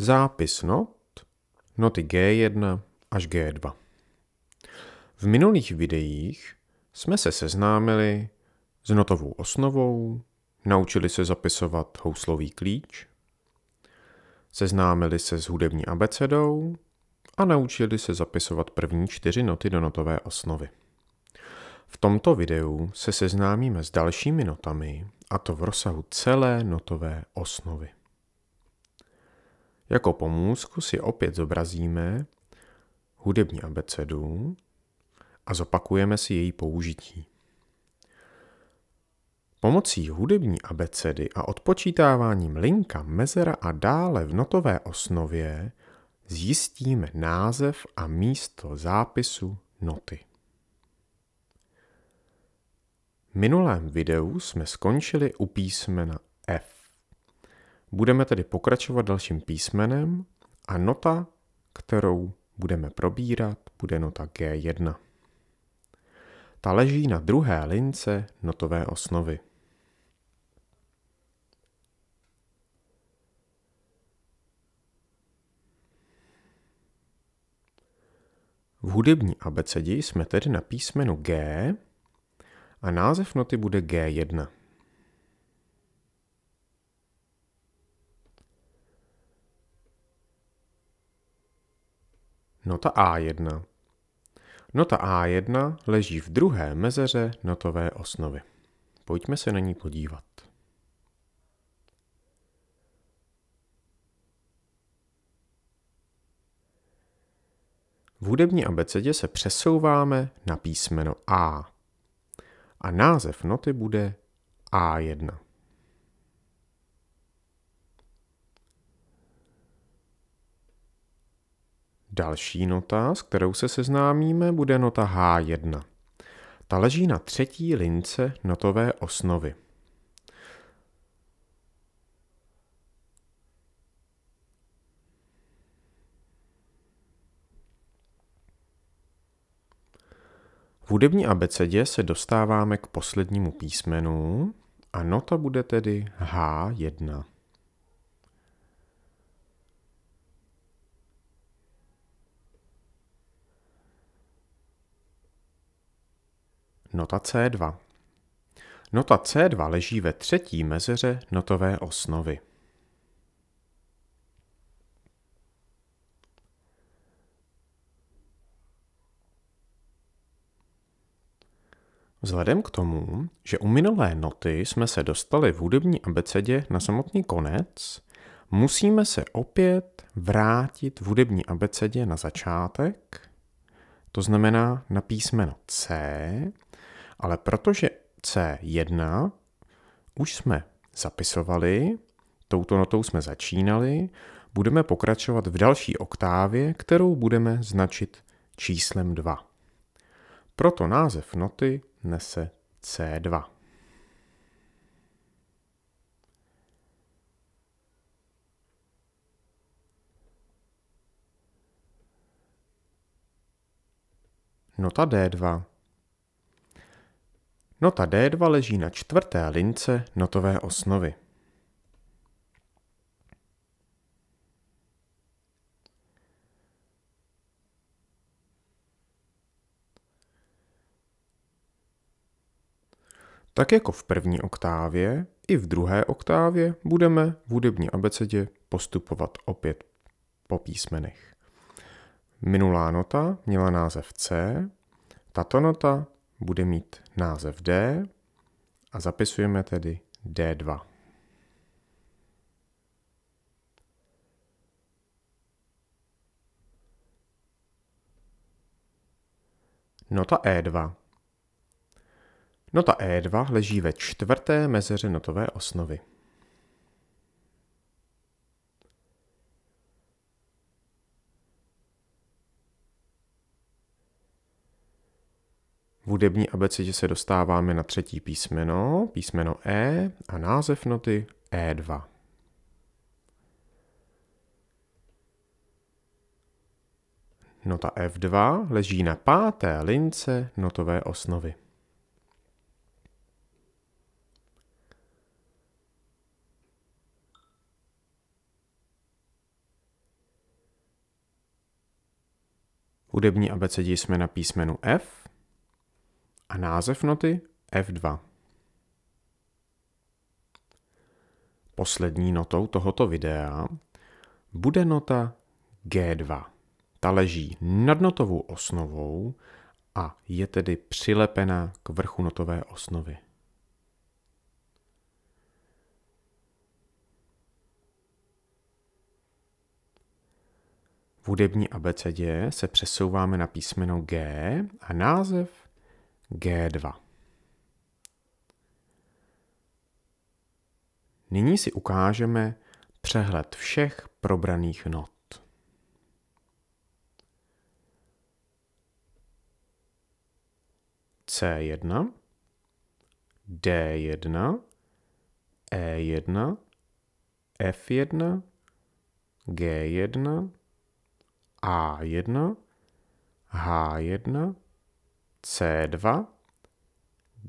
Zápis not, noty G1 až G2. V minulých videích jsme se seznámili s notovou osnovou, naučili se zapisovat houslový klíč, seznámili se s hudební abecedou a naučili se zapisovat první čtyři noty do notové osnovy. V tomto videu se seznámíme s dalšími notami, a to v rozsahu celé notové osnovy. Jako pomůcku si opět zobrazíme hudební abecedu a zopakujeme si její použití. Pomocí hudební abecedy a odpočítáváním linka, mezera a dále v notové osnově zjistíme název a místo zápisu noty. V minulém videu jsme skončili u písmena F. Budeme tedy pokračovat dalším písmenem a nota, kterou budeme probírat, bude nota G1. Ta leží na druhé lince notové osnovy. V hudební abecedě jsme tedy na písmenu G a název noty bude G1. nota A1. Nota A1 leží v druhé mezeře notové osnovy. Pojďme se na ní podívat. V hudební abecedě se přesouváme na písmeno A. A název noty bude A1. Další nota, s kterou se seznámíme, bude nota H1. Ta leží na třetí lince notové osnovy. V hudební abecedě se dostáváme k poslednímu písmenu a nota bude tedy H1. Nota C2 Nota C2 leží ve třetí mezeře notové osnovy. Vzhledem k tomu, že u minulé noty jsme se dostali v hudební abecedě na samotný konec, musíme se opět vrátit v hudební abecedě na začátek, to znamená na písmeno C ale protože C1 už jsme zapisovali, touto notou jsme začínali, budeme pokračovat v další oktávě, kterou budeme značit číslem 2. Proto název noty nese C2. Nota D2 Nota D2 leží na čtvrté lince notové osnovy. Tak jako v první oktávě, i v druhé oktávě budeme v hudební abecedě postupovat opět po písmenech. Minulá nota měla název C, tato nota bude mít název D a zapisujeme tedy D2. Nota E2 Nota E2 leží ve čtvrté mezeře notové osnovy. V hudební abecedě se dostáváme na třetí písmeno, písmeno E a název noty E2. Nota F2 leží na páté lince notové osnovy. hudební abecedě jsme na písmenu F a název noty F2. Poslední notou tohoto videa bude nota G2. Ta leží nad notovou osnovou a je tedy přilepená k vrchu notové osnovy. V hudební abecedě se přesouváme na písmeno G a název G2. Nyní si ukážeme přehled všech probraných not. C1, D1, E1, F1, G1, A1, H1, C2,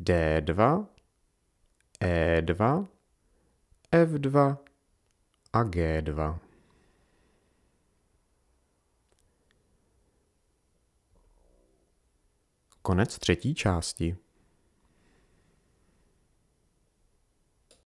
D2, E2, F2 a G2. Konec třetí části.